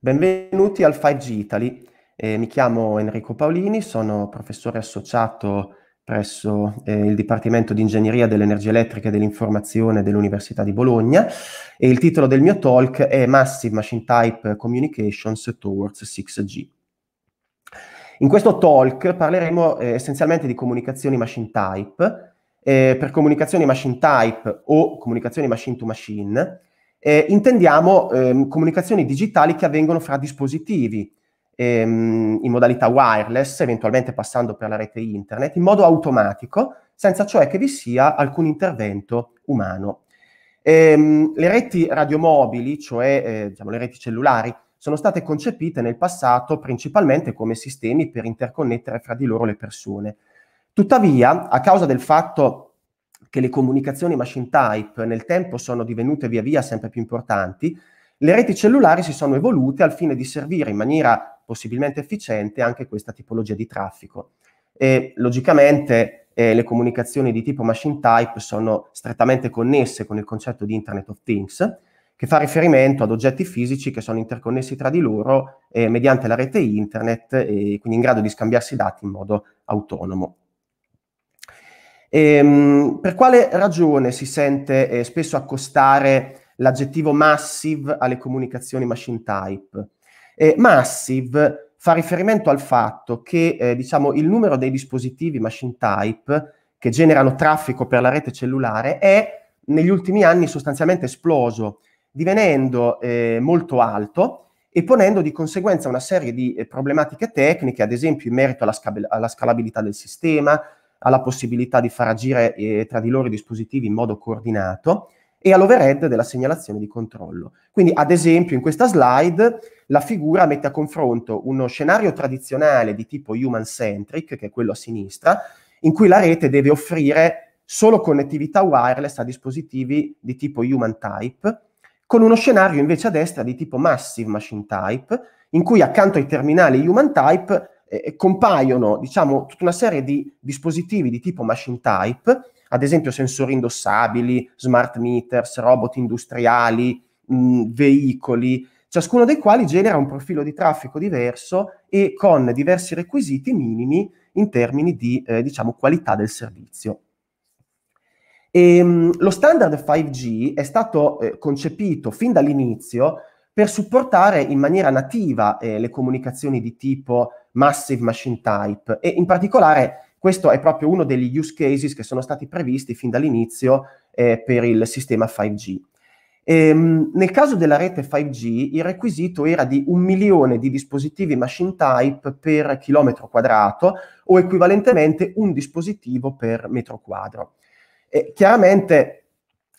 Benvenuti al 5G Italy. Eh, mi chiamo Enrico Paolini, sono professore associato presso eh, il Dipartimento di Ingegneria dell'Energia Elettrica e dell'Informazione dell'Università di Bologna e il titolo del mio talk è Massive Machine Type Communications Towards 6G. In questo talk parleremo eh, essenzialmente di comunicazioni machine type. Eh, per comunicazioni machine type o comunicazioni machine to machine eh, intendiamo ehm, comunicazioni digitali che avvengono fra dispositivi ehm, in modalità wireless, eventualmente passando per la rete internet, in modo automatico, senza cioè che vi sia alcun intervento umano. Ehm, le reti radiomobili, cioè eh, diciamo, le reti cellulari, sono state concepite nel passato principalmente come sistemi per interconnettere fra di loro le persone. Tuttavia, a causa del fatto che le comunicazioni machine type nel tempo sono divenute via via sempre più importanti, le reti cellulari si sono evolute al fine di servire in maniera possibilmente efficiente anche questa tipologia di traffico. E logicamente eh, le comunicazioni di tipo machine type sono strettamente connesse con il concetto di Internet of Things che fa riferimento ad oggetti fisici che sono interconnessi tra di loro eh, mediante la rete internet e quindi in grado di scambiarsi dati in modo autonomo. Ehm, per quale ragione si sente eh, spesso accostare l'aggettivo massive alle comunicazioni machine type? Eh, massive fa riferimento al fatto che eh, diciamo, il numero dei dispositivi machine type che generano traffico per la rete cellulare è negli ultimi anni sostanzialmente esploso divenendo eh, molto alto e ponendo di conseguenza una serie di eh, problematiche tecniche, ad esempio in merito alla, scal- alla, scalabilità del sistema, alla possibilità di far agire eh, tra di loro i dispositivi in modo coordinato e all'overhead della segnalazione di controllo. Quindi, ad esempio, in questa slide la figura mette a confronto uno scenario tradizionale di tipo human-centric, che è quello a sinistra, in cui la rete deve offrire solo connettività wireless a dispositivi di tipo human type, con uno scenario invece a destra di tipo Massive Machine Type, in cui accanto ai terminali Human Type eh, eh, compaiono, diciamo, tutta una serie di dispositivi di tipo Machine Type, ad esempio sensori indossabili, smart meters, robot industriali, mh, mm, veicoli, ciascuno dei quali genera un profilo di traffico diverso e con diversi requisiti minimi in termini di eh, diciamo, qualità del servizio. E, ehm, lo standard 5G è stato eh, concepito fin dall'inizio per supportare in maniera nativa eh, le comunicazioni di tipo Massive Machine Type e in particolare questo è proprio uno degli use cases che sono stati previsti fin dall'inizio eh, per il sistema 5G. E, ehm, nel caso della rete 5G il requisito era di un milione di dispositivi machine type per chilometro quadrato o equivalentemente un dispositivo per metro quadro. E chiaramente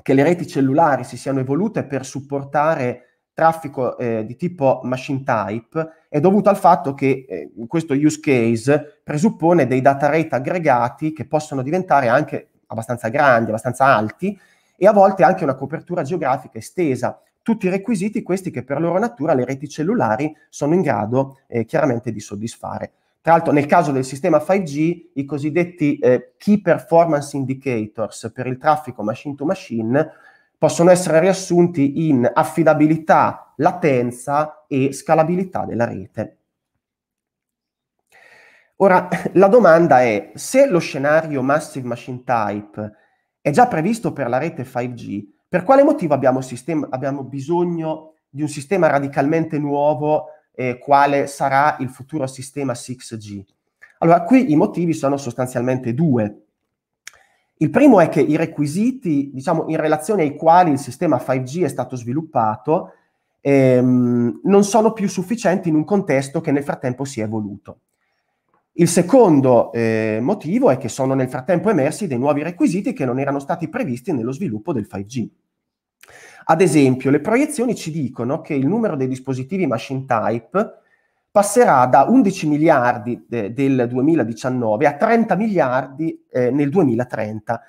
che le reti cellulari si siano evolute per supportare traffico eh, di tipo machine type è dovuto al fatto che eh, questo use case presuppone dei data rate aggregati che possono diventare anche abbastanza grandi, abbastanza alti e a volte anche una copertura geografica estesa. Tutti i requisiti questi che per loro natura le reti cellulari sono in grado eh, chiaramente di soddisfare. Tra l'altro nel caso del sistema 5G i cosiddetti eh, key performance indicators per il traffico machine to machine possono essere riassunti in affidabilità, latenza e scalabilità della rete. Ora, la domanda è se lo scenario Massive Machine Type è già previsto per la rete 5G, per quale motivo abbiamo, sistema, abbiamo bisogno di un sistema radicalmente nuovo eh, quale sarà il futuro sistema 6G. Allora, qui i motivi sono sostanzialmente due. Il primo è che i requisiti, diciamo, in relazione ai quali il sistema 5G è stato sviluppato, ehm, non sono più sufficienti in un contesto che nel frattempo si è evoluto. Il secondo eh, motivo è che sono nel frattempo emersi dei nuovi requisiti che non erano stati previsti nello sviluppo del 5G. Ad esempio, le proiezioni ci dicono che il numero dei dispositivi machine type passerà da 11 miliardi de- del 2019 a 30 miliardi eh, nel 2030.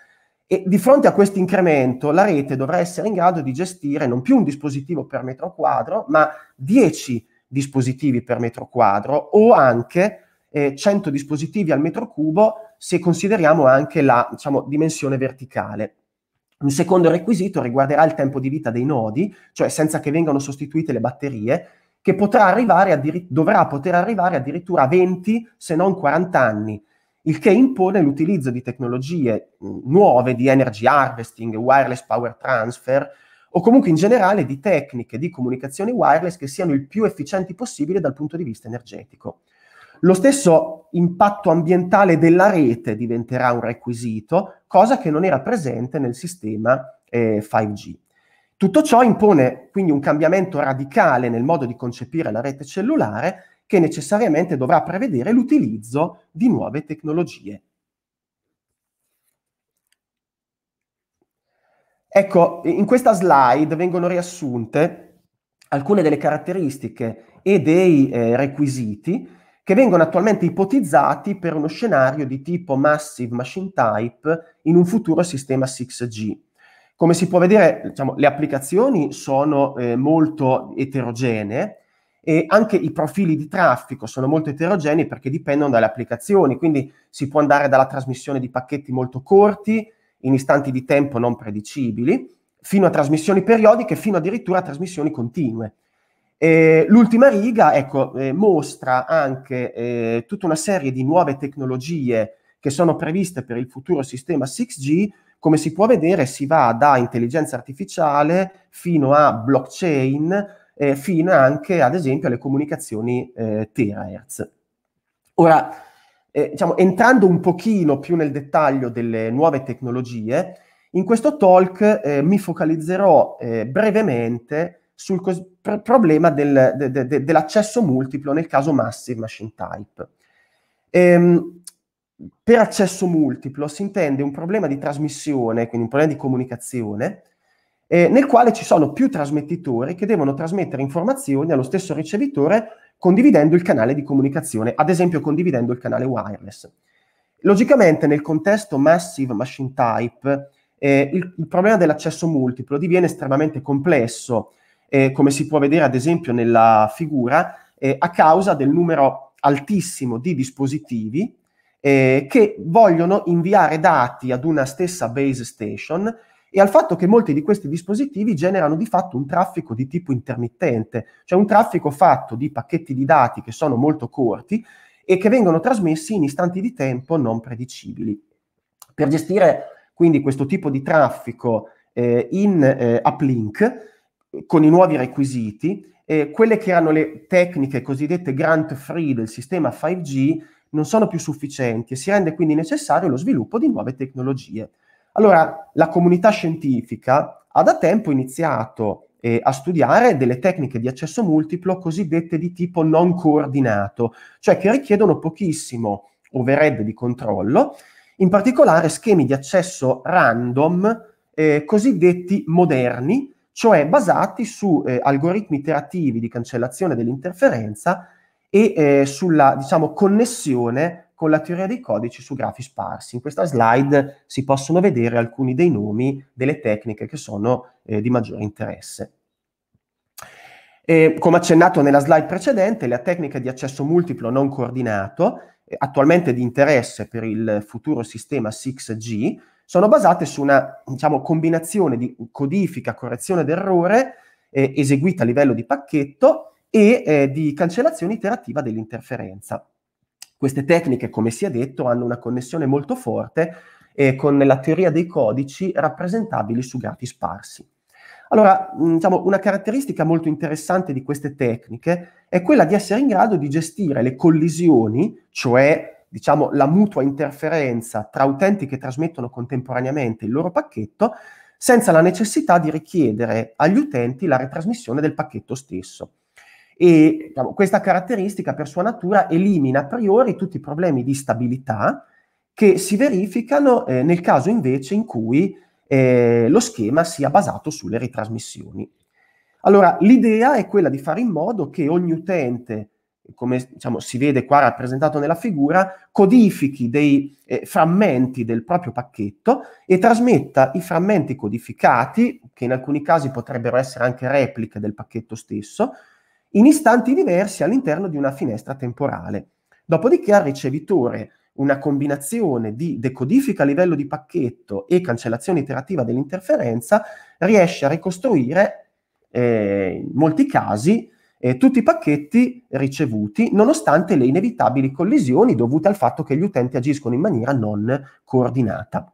E di fronte a questo incremento la rete dovrà essere in grado di gestire non più un dispositivo per metro quadro, ma 10 dispositivi per metro quadro o anche eh, 100 dispositivi al metro cubo se consideriamo anche la diciamo, dimensione verticale. Un secondo requisito riguarderà il tempo di vita dei nodi, cioè senza che vengano sostituite le batterie, che addir- dovrà poter arrivare addirittura a 20 se non 40 anni, il che impone l'utilizzo di tecnologie mm, nuove di energy harvesting, wireless power transfer o comunque in generale di tecniche di comunicazione wireless che siano il più efficienti possibile dal punto di vista energetico. Lo stesso impatto ambientale della rete diventerà un requisito, cosa che non era presente nel sistema eh, 5G. Tutto ciò impone quindi un cambiamento radicale nel modo di concepire la rete cellulare che necessariamente dovrà prevedere l'utilizzo di nuove tecnologie. Ecco, in questa slide vengono riassunte alcune delle caratteristiche e dei eh, requisiti che vengono attualmente ipotizzati per uno scenario di tipo Massive Machine Type in un futuro sistema 6G. Come si può vedere, diciamo, le applicazioni sono eh, molto eterogenee e anche i profili di traffico sono molto eterogenei perché dipendono dalle applicazioni, quindi si può andare dalla trasmissione di pacchetti molto corti, in istanti di tempo non predicibili, fino a trasmissioni periodiche, fino addirittura a trasmissioni continue. Eh, l'ultima riga ecco, eh, mostra anche eh, tutta una serie di nuove tecnologie che sono previste per il futuro sistema 6G. Come si può vedere, si va da intelligenza artificiale fino a blockchain, eh, fino anche, ad esempio, alle comunicazioni eh, terahertz. Ora, eh, diciamo, entrando un pochino più nel dettaglio delle nuove tecnologie, in questo talk mi focalizzerò brevemente su sul cos- problema del, de, de, dell'accesso multiplo nel caso Massive Machine Type. Ehm, per accesso multiplo si intende un problema di trasmissione, quindi un problema di comunicazione, eh, nel quale ci sono più trasmettitori che devono trasmettere informazioni allo stesso ricevitore condividendo il canale di comunicazione, ad esempio condividendo il canale wireless. Logicamente nel contesto Massive Machine Type eh, il, il problema dell'accesso multiplo diviene estremamente complesso, eh, come si può vedere ad esempio nella figura, eh, a causa del numero altissimo di dispositivi eh, che vogliono inviare dati ad una stessa base station e al fatto che molti di questi dispositivi generano di fatto un traffico di tipo intermittente, cioè un traffico fatto di pacchetti di dati che sono molto corti e che vengono trasmessi in istanti di tempo non predicibili. Per gestire quindi questo tipo di traffico eh, in eh, uplink, con i nuovi requisiti, eh, quelle che erano le tecniche cosiddette grant free del sistema 5G non sono più sufficienti e si rende quindi necessario lo sviluppo di nuove tecnologie. Allora, la comunità scientifica ha da tempo iniziato eh, a studiare delle tecniche di accesso multiplo cosiddette di tipo non coordinato, cioè che richiedono pochissimo overhead di controllo, in particolare schemi di accesso random eh, cosiddetti moderni, cioè basati su eh, algoritmi iterativi di cancellazione dell'interferenza e eh, sulla diciamo, connessione con la teoria dei codici su grafi sparsi. In questa slide si possono vedere alcuni dei nomi delle tecniche che sono eh, di maggiore interesse. E, come accennato nella slide precedente, la tecnica di accesso multiplo non coordinato attualmente di interesse per il futuro sistema 6G sono basate su una diciamo, combinazione di codifica, correzione d'errore eh, eseguita a livello di pacchetto e eh, di cancellazione iterativa dell'interferenza. Queste tecniche, come si è detto, hanno una connessione molto forte eh, con la teoria dei codici rappresentabili su grati sparsi. Allora, mm, diciamo, una caratteristica molto interessante di queste tecniche è quella di essere in grado di gestire le collisioni, cioè diciamo, la mutua interferenza tra utenti che trasmettono contemporaneamente il loro pacchetto, senza la necessità di richiedere agli utenti la ritrasmissione del pacchetto stesso. E diciamo, questa caratteristica per sua natura elimina a priori tutti i problemi di stabilità che si verificano eh, nel caso invece in cui eh, lo schema sia basato sulle ritrasmissioni. Allora, l'idea è quella di fare in modo che ogni utente, come diciamo, si vede qua rappresentato nella figura, codifichi dei eh, frammenti del proprio pacchetto e trasmetta i frammenti codificati, che in alcuni casi potrebbero essere anche repliche del pacchetto stesso, in istanti diversi all'interno di una finestra temporale. Dopodiché al ricevitore una combinazione di decodifica a livello di pacchetto e cancellazione iterativa dell'interferenza riesce a ricostruire eh, in molti casi eh, tutti i pacchetti ricevuti nonostante le inevitabili collisioni dovute al fatto che gli utenti agiscono in maniera non coordinata.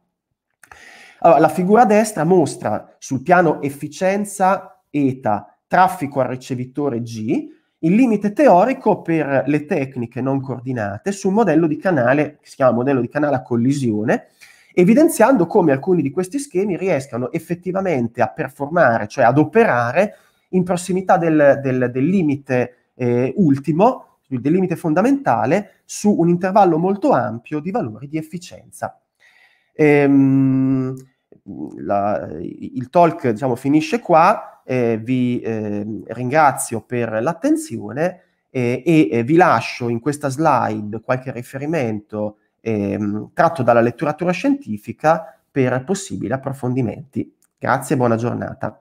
Allora, la figura a destra mostra sul piano efficienza eta traffico al ricevitore G il limite teorico per le tecniche non coordinate su un modello di canale che si chiama modello di canale a collisione, evidenziando come alcuni di questi schemi riescano effettivamente a performare, cioè ad operare in prossimità del, del, del limite eh, ultimo, del limite fondamentale, su un intervallo molto ampio di valori di efficienza. Ehm, la, il talk diciamo, finisce qua eh, vi eh, ringrazio per l'attenzione eh, e vi lascio in questa slide qualche riferimento ehm, tratto dalla letteratura scientifica per possibili approfondimenti. Grazie e buona giornata.